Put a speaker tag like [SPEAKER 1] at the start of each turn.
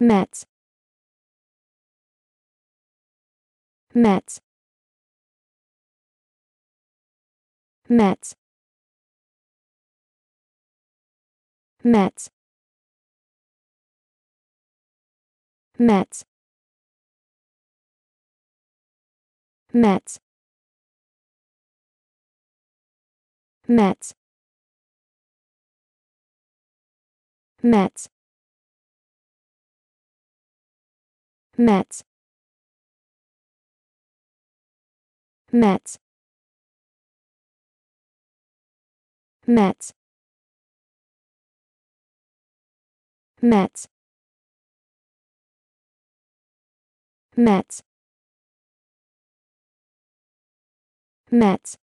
[SPEAKER 1] Mets Mets Mets Mets Mets Mets Mets Mets Mets Mets Mets Mets Mets Mets